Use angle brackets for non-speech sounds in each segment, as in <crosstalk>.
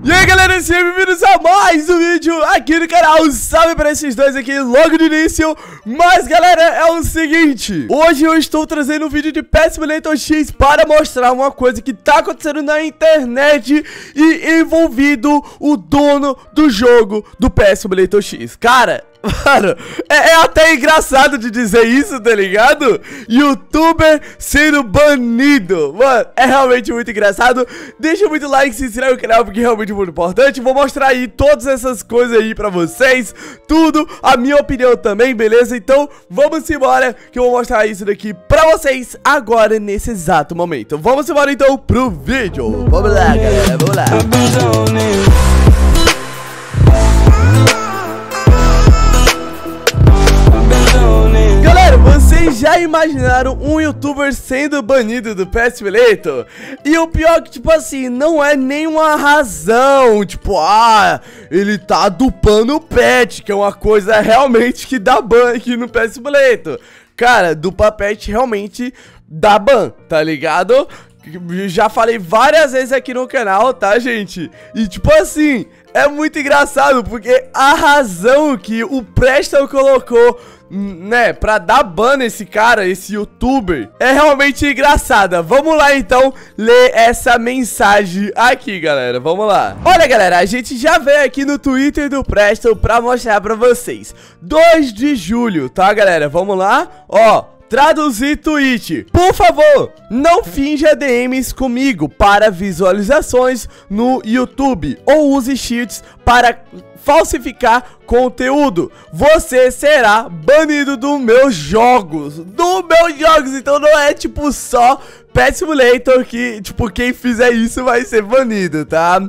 E aí galera, sejam bem-vindos a mais um vídeo aqui no canal, salve pra esses dois aqui logo no início Mas galera, é o seguinte, hoje eu estou trazendo um vídeo de PS Simulator X para mostrar uma coisa que tá acontecendo na internet E envolvido o dono do jogo do PS Simulator X Cara, <laughs> Mano, é, é, até engraçado de dizer isso, tá ligado? Youtuber sendo banido Mano, é realmente muito engraçado Deixa muito like, se inscreve no canal, porque realmente muito, muito importante. Vou mostrar aí todas essas coisas aí pra vocês, tudo, a minha opinião também, beleza? Então, vamos embora que eu vou mostrar isso daqui pra vocês agora, nesse exato momento. Vamos embora então pro vídeo. Vamos lá, galera, vamos lá. Né? imaginaram um youtuber sendo banido do PS leito E o pior é que, tipo assim, não é nenhuma razão, tipo, ah, ele tá dupando o pet, que é uma coisa realmente que dá ban aqui no PS leito Cara, dupla pet realmente dá ban, tá ligado? Já falei várias vezes aqui no canal, tá, gente? E tipo assim, é muito engraçado, porque a razão que o Preston colocou né, pra dar ban nesse cara, esse youtuber, é realmente engraçada. Vamos lá, então, ler essa mensagem aqui, galera. Vamos lá. Olha, galera, a gente já veio aqui no Twitter do Preston pra mostrar pra vocês. 2 de julho, tá, galera? Vamos lá. Ó, traduzir tweet. Por favor, não finja DMs comigo para visualizações no YouTube ou use cheats para falsificar conteúdo. Você será banido dos meus jogos. Dos meus jogos. Então não é tipo só Péssimo Leitor que, tipo, quem fizer isso vai ser banido, tá?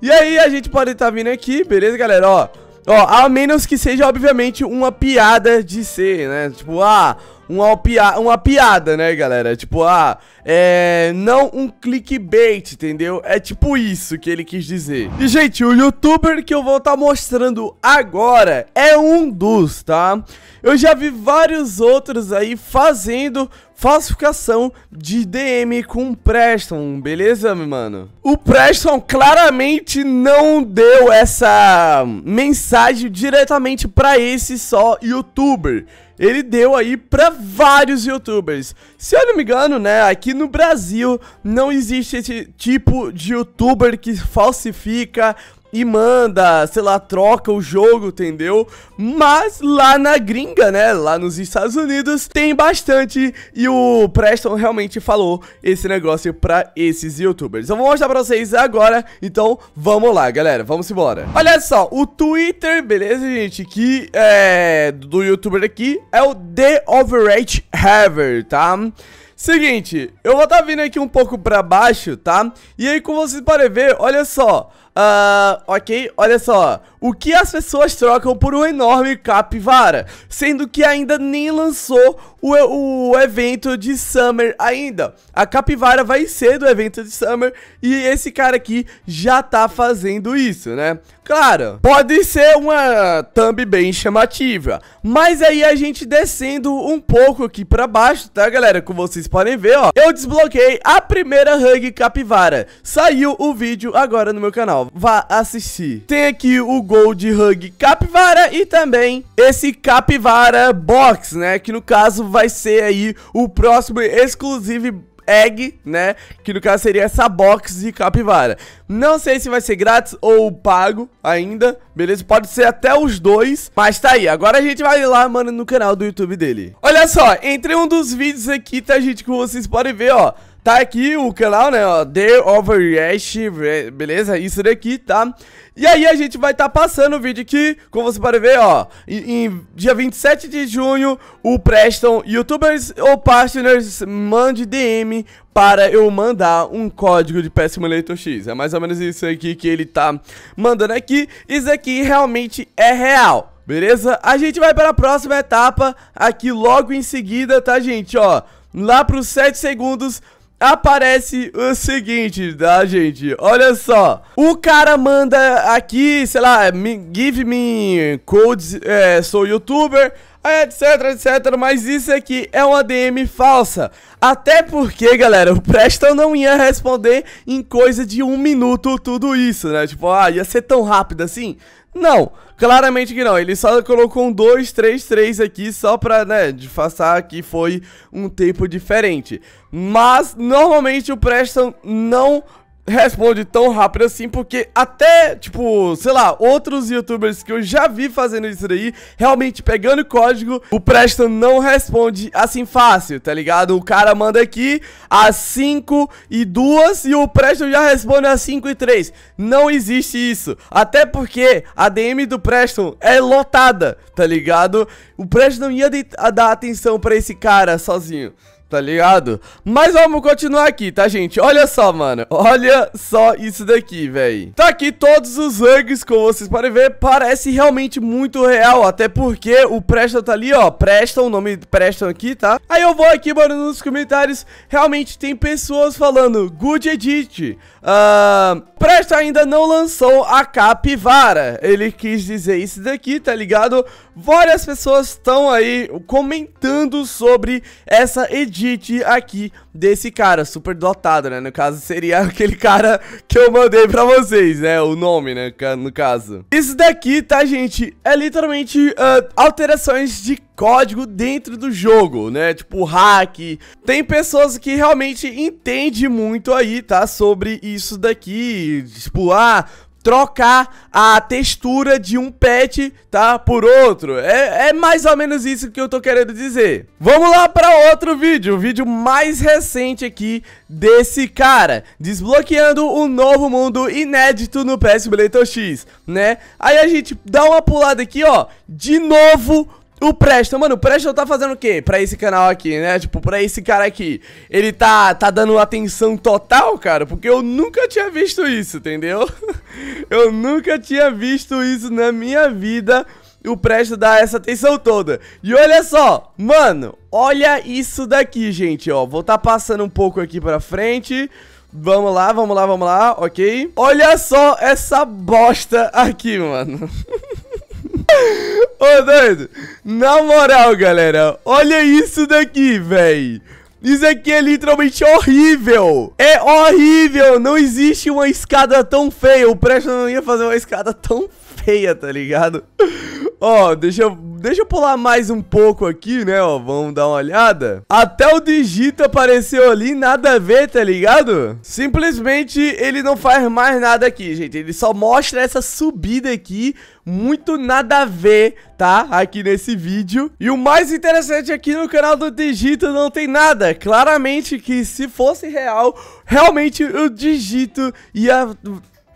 E aí a gente pode estar tá vindo aqui, beleza, galera? Ó, ó, a menos que seja, obviamente, uma piada de ser, né? Tipo, ah uma, pia uma piada, né, galera? Tipo, ah, é. Não um clickbait, entendeu? É tipo isso que ele quis dizer. E, gente, o youtuber que eu vou estar tá mostrando agora é um dos, tá? Eu já vi vários outros aí fazendo falsificação de DM com Preston, beleza, mano? O Preston claramente não deu essa mensagem diretamente para esse só youtuber ele deu aí para vários youtubers. Se eu não me engano, né, aqui no Brasil não existe esse tipo de youtuber que falsifica e manda, sei lá, troca o jogo, entendeu? Mas lá na gringa, né, lá nos Estados Unidos, tem bastante e o Preston realmente falou esse negócio pra esses youtubers. Eu vou mostrar pra vocês agora, então vamos lá, galera, vamos embora. Olha só, o Twitter, beleza, gente, que é do youtuber aqui é o The Overage Haver, tá? Seguinte, eu vou estar tá vindo aqui um pouco pra baixo, tá? E aí, como vocês podem ver, olha só... Ah, uh, ok, olha só. O que as pessoas trocam por uma enorme capivara? Sendo que ainda nem lançou o, o evento de Summer ainda. A capivara vai ser do evento de Summer e esse cara aqui já tá fazendo isso, né? Claro, pode ser uma thumb bem chamativa, mas aí a gente descendo um pouco aqui pra baixo, tá galera? Como vocês podem ver, ó, eu desbloqueei a primeira Hug Capivara. Saiu o vídeo agora no meu canal vá assistir. Tem aqui o Gold Hug Capivara e também esse Capivara Box, né? Que no caso vai ser aí o próximo exclusivo Egg, né? Que no caso seria essa box de capivara. Não sei se vai ser grátis ou pago ainda, beleza? Pode ser até os dois, mas tá aí. Agora a gente vai lá, mano, no canal do YouTube dele. Olha só, entre um dos vídeos aqui, tá, gente? Como vocês podem ver, ó. Tá aqui o canal, né, ó, The Overreact, é, beleza? Isso daqui, tá? E aí a gente vai estar tá passando o vídeo aqui, como você pode ver, ó, em, em dia 27 de junho, o Preston Youtubers ou Partners mande DM para eu mandar um código de PS Simulator X. É mais ou menos isso aqui que ele tá mandando aqui. Isso aqui realmente é real. Beleza? A gente vai para a próxima etapa aqui logo em seguida, tá, gente? Ó, lá para os 7 segundos aparece o seguinte, tá, gente? Olha só. O cara manda aqui, sei lá, me, give me codes, é, sou youtuber, etc, etc. Mas isso aqui é uma DM falsa. Até porque, galera, <laughs> o Preston não ia responder em coisa de um minuto tudo isso, né? Tipo, ah, ia ser tão rápido assim? Não. Não. Claramente que não, ele só colocou um 2, 3, 3 aqui só pra, né, disfarçar que foi um tempo diferente. Mas, normalmente o Preston não responde tão rápido assim, porque até, tipo, sei lá, outros youtubers que eu já vi fazendo isso daí, realmente pegando código, o Preston não responde assim fácil, tá ligado? O cara manda aqui às 5 e 2 e o Preston já responde às 5 e 3. Não existe isso. Até porque a DM do Preston é lotada, tá ligado? O Preston não ia dar atenção para esse cara sozinho. Tá ligado? Mas vamos continuar aqui, tá, gente? Olha só, mano. Olha só isso daqui, véi. Tá aqui todos os ranks, como vocês podem ver. Parece realmente muito real. Até porque o Preston tá ali, ó. Preston, o nome Preston aqui, tá? Aí eu vou aqui, mano, nos comentários. Realmente tem pessoas falando Good Edit. Uh, Preston ainda não lançou a capivara. Ele quis dizer isso daqui, tá ligado? Várias pessoas estão aí comentando sobre essa edit digite aqui desse cara, super dotado, né? No caso, seria <laughs> aquele cara que eu mandei pra vocês, né? O nome, né? No caso. Isso daqui, tá, gente? É literalmente uh, alterações de código dentro do jogo, né? Tipo hack. Tem pessoas que realmente entendem muito aí, tá? Sobre isso daqui. Tipo, ah, trocar a textura de um pet, tá? Por outro. É, é mais ou menos isso que eu tô querendo dizer. Vamos lá para outro vídeo, o vídeo mais recente aqui desse cara, desbloqueando um novo mundo inédito no PS Simulator X, né? Aí a gente dá uma pulada aqui, ó, de novo o Presto, mano, o Presta tá fazendo o quê? Pra esse canal aqui, né? Tipo, pra esse cara aqui. Ele tá, tá dando atenção total, cara, porque eu nunca tinha visto isso, entendeu? <laughs> eu nunca tinha visto isso na minha vida, o Presto dar essa atenção toda. E olha só, mano, olha isso daqui, gente, ó. Vou tá passando um pouco aqui pra frente... Vamos lá, vamos lá, vamos lá, ok? Olha só essa bosta aqui, mano. <laughs> <laughs> Ô, doido, na moral, galera, olha isso daqui, véi. Isso aqui é literalmente horrível. É horrível. Não existe uma escada tão feia. O Preston não ia fazer uma escada tão feia, tá ligado? Ó, deixa eu deixa eu pular mais um pouco aqui, né, ó, vamos dar uma olhada. Até o Digito apareceu ali, nada a ver, tá ligado? Simplesmente ele não faz mais nada aqui, gente, ele só mostra essa subida aqui, muito nada a ver, tá? Aqui nesse vídeo. E o mais interessante aqui no canal do Digito não tem nada. Claramente que se fosse real, realmente o Digito ia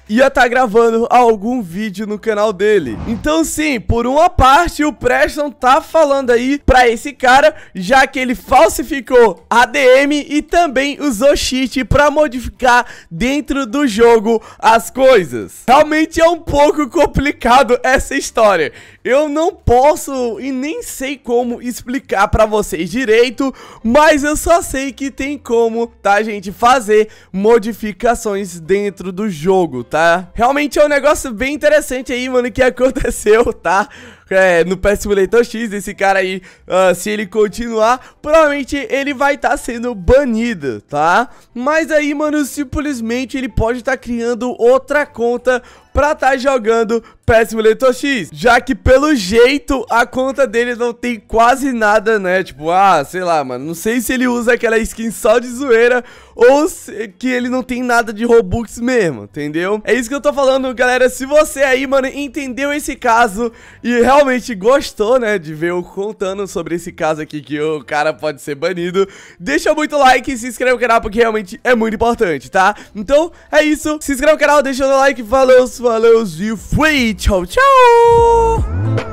ia estar tá gravando algum vídeo no canal dele. Então sim, por uma parte o Preston tá falando aí pra esse cara, já que ele falsificou a DM e também usou cheat pra modificar dentro do jogo as coisas. Realmente é um pouco complicado essa história. Eu não posso e nem sei como explicar pra vocês direito, mas eu só sei que tem como, tá, gente, fazer modificações dentro do jogo, tá? Realmente é um negócio bem interessante aí, mano, que aconteceu, <laughs> tá? é, no péssimo leitão X, esse cara aí, uh, se ele continuar, provavelmente ele vai estar tá sendo banido, tá? Mas aí, mano, simplesmente ele pode estar tá criando outra conta pra estar tá jogando Péssimo Leitor X. Já que, pelo jeito, a conta dele não tem quase nada, né? Tipo, ah, sei lá, mano, não sei se ele usa aquela skin só de zoeira ou que ele não tem nada de Robux mesmo, entendeu? É isso que eu tô falando, galera. Se você aí, mano, entendeu esse caso e realmente gostou, né, de ver eu contando sobre esse caso aqui que o cara pode ser banido, deixa muito like e se inscreve no canal porque realmente é muito importante, tá? Então, é isso. Se inscreve no canal, deixa o like. Falou, falou e fui. Tchau, tchau!